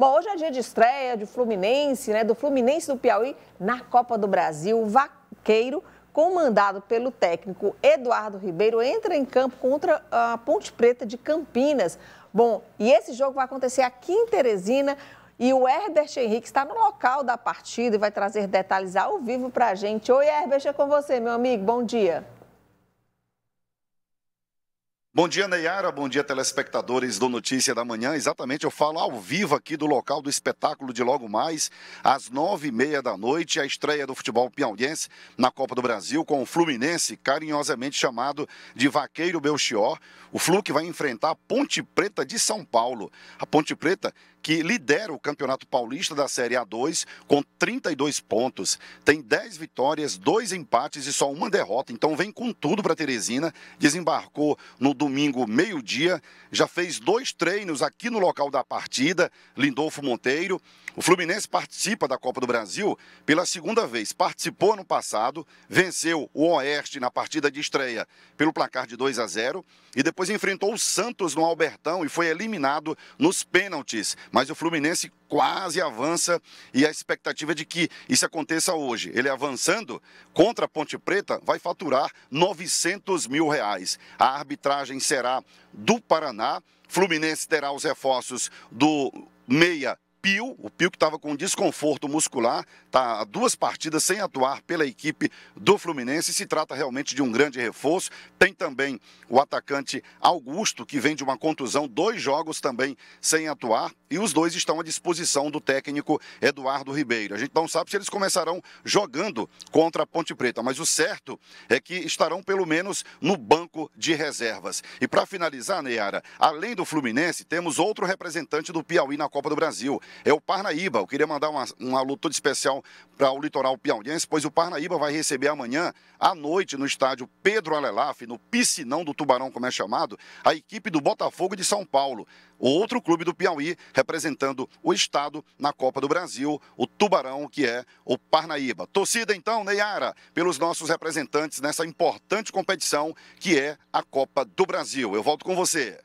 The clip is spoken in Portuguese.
Bom, hoje é dia de estreia do Fluminense, né? Do Fluminense do Piauí na Copa do Brasil. O vaqueiro, comandado pelo técnico Eduardo Ribeiro, entra em campo contra a Ponte Preta de Campinas. Bom, e esse jogo vai acontecer aqui em Teresina. E o Herbert Henrique está no local da partida e vai trazer detalhes ao vivo para a gente. Oi, Herbert, é com você, meu amigo. Bom dia. Bom dia, Neyara, Bom dia, telespectadores do Notícia da Manhã. Exatamente, eu falo ao vivo aqui do local do espetáculo de logo mais, às nove e meia da noite, a estreia do futebol piauiense na Copa do Brasil com o Fluminense, carinhosamente chamado de Vaqueiro Belchior. O Flu que vai enfrentar a Ponte Preta de São Paulo. A Ponte Preta que lidera o Campeonato Paulista da Série A2 com 32 pontos. Tem 10 vitórias, 2 empates e só uma derrota. Então vem com tudo para Teresina. Desembarcou no domingo, meio-dia. Já fez dois treinos aqui no local da partida, Lindolfo Monteiro. O Fluminense participa da Copa do Brasil pela segunda vez. Participou no passado, venceu o Oeste na partida de estreia pelo placar de 2 a 0 e depois enfrentou o Santos no Albertão e foi eliminado nos pênaltis mas o Fluminense quase avança e a expectativa é de que isso aconteça hoje. Ele avançando contra a Ponte Preta vai faturar 900 mil reais. A arbitragem será do Paraná. Fluminense terá os reforços do meia Pio, o Pio que estava com desconforto muscular, está duas partidas sem atuar pela equipe do Fluminense. Se trata realmente de um grande reforço. Tem também o atacante Augusto, que vem de uma contusão, dois jogos também sem atuar. E os dois estão à disposição do técnico Eduardo Ribeiro. A gente não sabe se eles começarão jogando contra a Ponte Preta, mas o certo é que estarão pelo menos no banco de reservas. E para finalizar, Neyara, além do Fluminense, temos outro representante do Piauí na Copa do Brasil é o Parnaíba. Eu queria mandar uma, uma luta todo especial para o litoral piauiense, pois o Parnaíba vai receber amanhã, à noite, no estádio Pedro Alelaf, no piscinão do Tubarão, como é chamado, a equipe do Botafogo de São Paulo. Outro clube do Piauí representando o estado na Copa do Brasil, o Tubarão, que é o Parnaíba. Torcida então, Neiara, pelos nossos representantes nessa importante competição que é a Copa do Brasil. Eu volto com você.